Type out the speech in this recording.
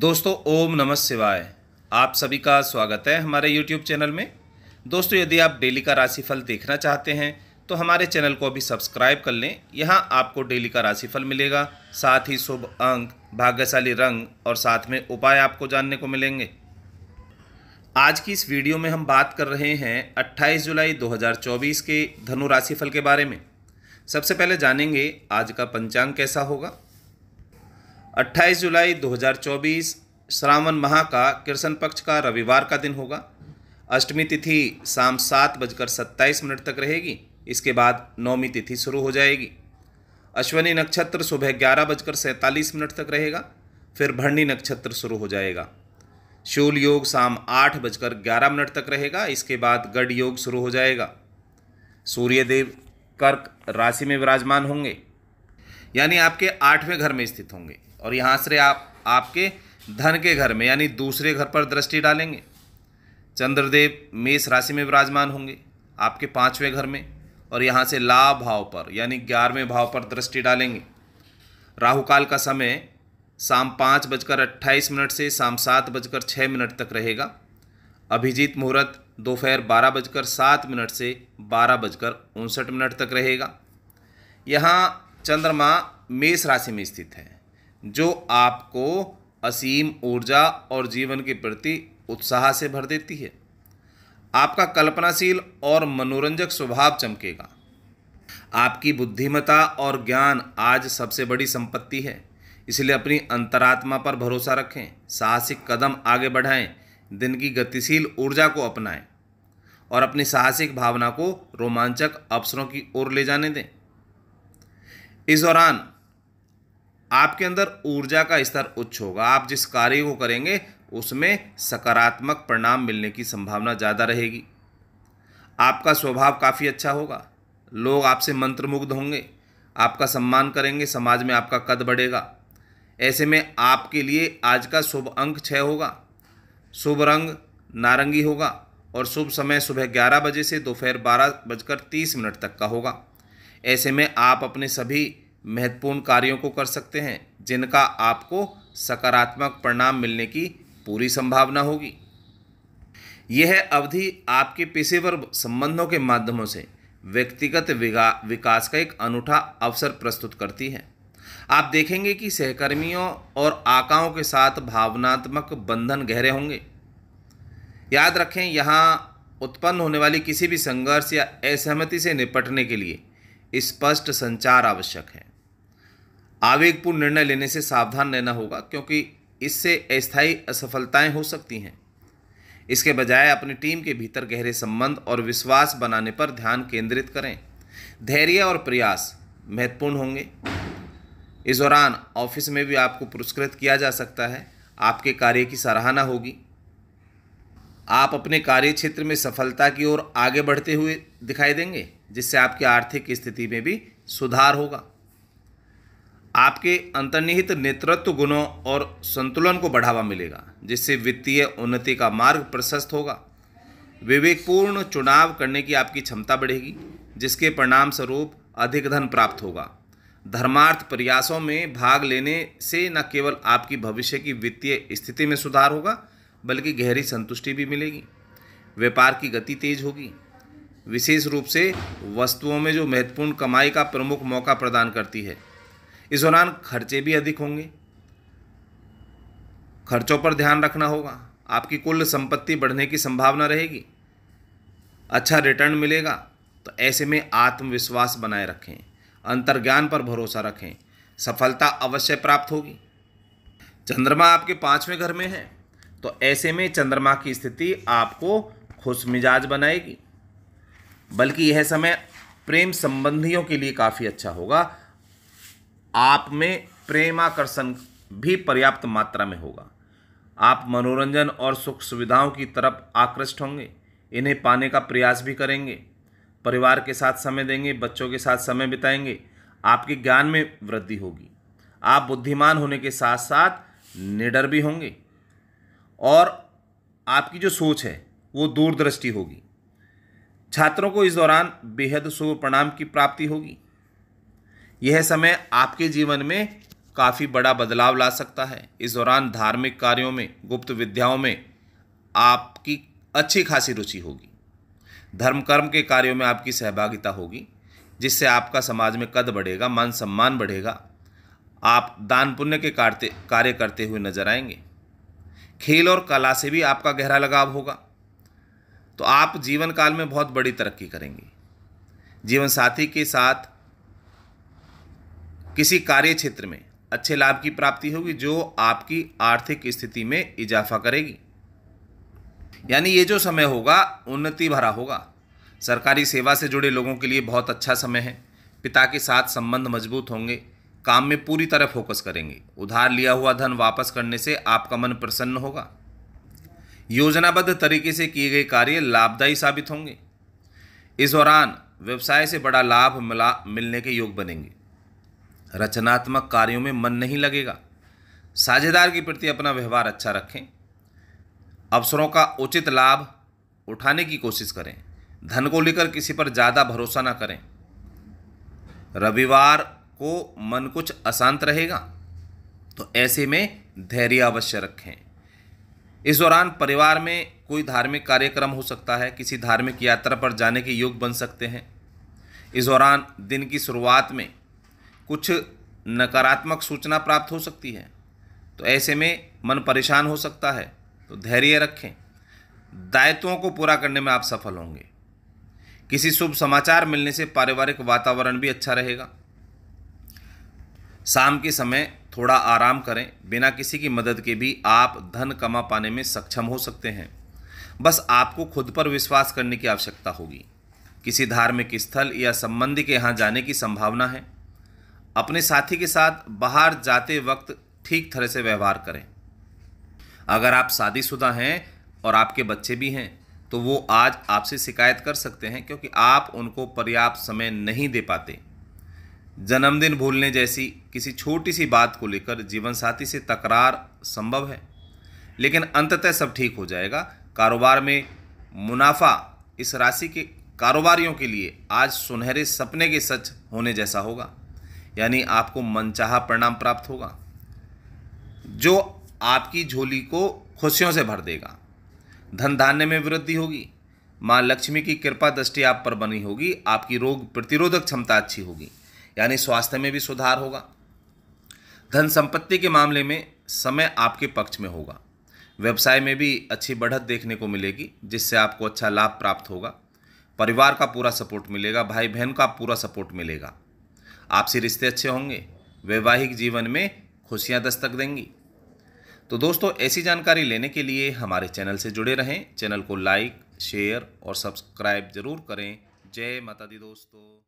दोस्तों ओम नमः शिवाय आप सभी का स्वागत है हमारे यूट्यूब चैनल में दोस्तों यदि आप डेली का राशिफल देखना चाहते हैं तो हमारे चैनल को अभी सब्सक्राइब कर लें यहाँ आपको डेली का राशिफल मिलेगा साथ ही शुभ अंक भाग्यशाली रंग और साथ में उपाय आपको जानने को मिलेंगे आज की इस वीडियो में हम बात कर रहे हैं 28 जुलाई 2024 के धनु राशिफल के बारे में सबसे पहले जानेंगे आज का पंचांग कैसा होगा 28 जुलाई 2024 श्रावण माह का कृष्ण पक्ष का रविवार का दिन होगा अष्टमी तिथि शाम सात बजकर सत्ताईस मिनट तक रहेगी इसके बाद नौमी तिथि शुरू हो जाएगी अश्वनी नक्षत्र सुबह ग्यारह बजकर सैंतालीस मिनट तक रहेगा फिर भरणी नक्षत्र शुरू हो जाएगा शूल योग शाम आठ बजकर ग्यारह मिनट तक रहेगा इसके बाद गढ़ योग शुरू हो जाएगा सूर्यदेव कर्क राशि में विराजमान होंगे यानी आपके आठवें घर में स्थित होंगे और यहाँ से आप आपके धन के घर में यानी दूसरे घर पर दृष्टि डालेंगे चंद्रदेव मेष राशि में विराजमान होंगे आपके पाँचवें घर में और यहाँ से लाभ भाव पर यानी ग्यारहवें भाव पर दृष्टि डालेंगे राहु काल का समय शाम पाँच बजकर अट्ठाईस मिनट से शाम सात बजकर छः मिनट तक रहेगा अभिजीत मुहूर्त दोपहर बारह बजकर सात मिनट से बारह बजकर उनसठ मिनट तक रहेगा यहाँ चंद्रमा मेष राशि में स्थित है जो आपको असीम ऊर्जा और जीवन के प्रति उत्साह से भर देती है आपका कल्पनाशील और मनोरंजक स्वभाव चमकेगा आपकी बुद्धिमता और ज्ञान आज सबसे बड़ी संपत्ति है इसलिए अपनी अंतरात्मा पर भरोसा रखें साहसिक कदम आगे बढ़ाएं दिन की गतिशील ऊर्जा को अपनाएं और अपनी साहसिक भावना को रोमांचक अवसरों की ओर ले जाने दें इस दौरान आपके अंदर ऊर्जा का स्तर उच्च होगा आप जिस कार्य को करेंगे उसमें सकारात्मक परिणाम मिलने की संभावना ज़्यादा रहेगी आपका स्वभाव काफ़ी अच्छा होगा लोग आपसे मंत्रमुग्ध होंगे आपका सम्मान करेंगे समाज में आपका कद बढ़ेगा ऐसे में आपके लिए आज का शुभ अंक छः होगा शुभ रंग नारंगी होगा और शुभ समय सुबह ग्यारह बजे से दोपहर बारह बजकर तीस मिनट तक का होगा ऐसे में आप अपने सभी महत्वपूर्ण कार्यों को कर सकते हैं जिनका आपको सकारात्मक परिणाम मिलने की पूरी संभावना होगी यह अवधि आपके पेशेवर संबंधों के माध्यमों से व्यक्तिगत विकास का एक अनूठा अवसर प्रस्तुत करती है आप देखेंगे कि सहकर्मियों और आकाओं के साथ भावनात्मक बंधन गहरे होंगे याद रखें यहाँ उत्पन्न होने वाली किसी भी संघर्ष या असहमति से निपटने के लिए स्पष्ट संचार आवश्यक है आवेगपूर्ण निर्णय लेने से सावधान रहना होगा क्योंकि इससे अस्थायी असफलताएं हो सकती हैं इसके बजाय अपनी टीम के भीतर गहरे संबंध और विश्वास बनाने पर ध्यान केंद्रित करें धैर्य और प्रयास महत्वपूर्ण होंगे इस दौरान ऑफिस में भी आपको पुरस्कृत किया जा सकता है आपके कार्य की सराहना होगी आप अपने कार्य क्षेत्र में सफलता की ओर आगे बढ़ते हुए दिखाई देंगे जिससे आपकी आर्थिक स्थिति में भी सुधार होगा आपके अंतर्निहित नेतृत्व गुणों और संतुलन को बढ़ावा मिलेगा जिससे वित्तीय उन्नति का मार्ग प्रशस्त होगा विवेकपूर्ण चुनाव करने की आपकी क्षमता बढ़ेगी जिसके परिणाम स्वरूप अधिक धन प्राप्त होगा धर्मार्थ प्रयासों में भाग लेने से न केवल आपकी भविष्य की वित्तीय स्थिति में सुधार होगा बल्कि गहरी संतुष्टि भी मिलेगी व्यापार की गति तेज होगी विशेष रूप से वस्तुओं में जो महत्वपूर्ण कमाई का प्रमुख मौका प्रदान करती है इस दौरान खर्चे भी अधिक होंगे खर्चों पर ध्यान रखना होगा आपकी कुल संपत्ति बढ़ने की संभावना रहेगी अच्छा रिटर्न मिलेगा तो ऐसे में आत्मविश्वास बनाए रखें अंतर्ज्ञान पर भरोसा रखें सफलता अवश्य प्राप्त होगी चंद्रमा आपके पाँचवें घर में है तो ऐसे में चंद्रमा की स्थिति आपको खुश मिजाज बनाएगी बल्कि यह समय प्रेम संबंधियों के लिए काफ़ी अच्छा होगा आप में प्रेमाकर्षण भी पर्याप्त मात्रा में होगा आप मनोरंजन और सुख सुविधाओं की तरफ आकृष्ट होंगे इन्हें पाने का प्रयास भी करेंगे परिवार के साथ समय देंगे बच्चों के साथ समय बिताएंगे आपके ज्ञान में वृद्धि होगी आप बुद्धिमान होने के साथ साथ निडर भी होंगे और आपकी जो सोच है वो दूरदृष्टि होगी छात्रों को इस दौरान बेहद शुभ प्रणाम की प्राप्ति होगी यह समय आपके जीवन में काफ़ी बड़ा बदलाव ला सकता है इस दौरान धार्मिक कार्यों में गुप्त विद्याओं में आपकी अच्छी खासी रुचि होगी धर्म कर्म के कार्यों में आपकी सहभागिता होगी जिससे आपका समाज में कद बढ़ेगा मान सम्मान बढ़ेगा आप दान पुण्य के कार्य करते हुए नजर आएंगे खेल और कला से भी आपका गहरा लगाव होगा तो आप जीवन काल में बहुत बड़ी तरक्की करेंगे जीवन साथी के साथ किसी कार्य क्षेत्र में अच्छे लाभ की प्राप्ति होगी जो आपकी आर्थिक स्थिति में इजाफा करेगी यानी ये जो समय होगा उन्नति भरा होगा सरकारी सेवा से जुड़े लोगों के लिए बहुत अच्छा समय है पिता के साथ संबंध मजबूत होंगे काम में पूरी तरह फोकस करेंगे उधार लिया हुआ धन वापस करने से आपका मन प्रसन्न होगा योजनाबद्ध तरीके से किए गए कार्य लाभदायी साबित होंगे इस दौरान व्यवसाय से बड़ा लाभ मिला मिलने के योग बनेंगे रचनात्मक कार्यों में मन नहीं लगेगा साझेदार के प्रति अपना व्यवहार अच्छा रखें अवसरों का उचित लाभ उठाने की कोशिश करें धन को लेकर किसी पर ज़्यादा भरोसा ना करें रविवार को मन कुछ अशांत रहेगा तो ऐसे में धैर्य अवश्य रखें इस दौरान परिवार में कोई धार्मिक कार्यक्रम हो सकता है किसी धार्मिक यात्रा पर जाने के योग बन सकते हैं इस दौरान दिन की शुरुआत में कुछ नकारात्मक सूचना प्राप्त हो सकती है तो ऐसे में मन परेशान हो सकता है तो धैर्य रखें दायित्वों को पूरा करने में आप सफल होंगे किसी शुभ समाचार मिलने से पारिवारिक वातावरण भी अच्छा रहेगा शाम के समय थोड़ा आराम करें बिना किसी की मदद के भी आप धन कमा पाने में सक्षम हो सकते हैं बस आपको खुद पर विश्वास करने की आवश्यकता होगी किसी धार्मिक स्थल या संबंधी के यहाँ जाने की संभावना है अपने साथी के साथ बाहर जाते वक्त ठीक तरह से व्यवहार करें अगर आप शादीशुदा हैं और आपके बच्चे भी हैं तो वो आज आपसे शिकायत कर सकते हैं क्योंकि आप उनको पर्याप्त समय नहीं दे पाते जन्मदिन भूलने जैसी किसी छोटी सी बात को लेकर जीवन साथी से तकरार संभव है लेकिन अंततः सब ठीक हो जाएगा कारोबार में मुनाफा इस राशि के कारोबारियों के लिए आज सुनहरे सपने के सच होने जैसा होगा यानी आपको मनचाहा परिणाम प्राप्त होगा जो आपकी झोली को खुशियों से भर देगा धन धान्य में वृद्धि होगी माँ लक्ष्मी की कृपा दृष्टि आप पर बनी होगी आपकी रोग प्रतिरोधक क्षमता अच्छी होगी यानी स्वास्थ्य में भी सुधार होगा धन संपत्ति के मामले में समय आपके पक्ष में होगा व्यवसाय में भी अच्छी बढ़त देखने को मिलेगी जिससे आपको अच्छा लाभ प्राप्त होगा परिवार का पूरा सपोर्ट मिलेगा भाई बहन का पूरा सपोर्ट मिलेगा आपसे रिश्ते अच्छे होंगे वैवाहिक जीवन में खुशियाँ दस्तक देंगी तो दोस्तों ऐसी जानकारी लेने के लिए हमारे चैनल से जुड़े रहें चैनल को लाइक शेयर और सब्सक्राइब जरूर करें जय माता दी दोस्तों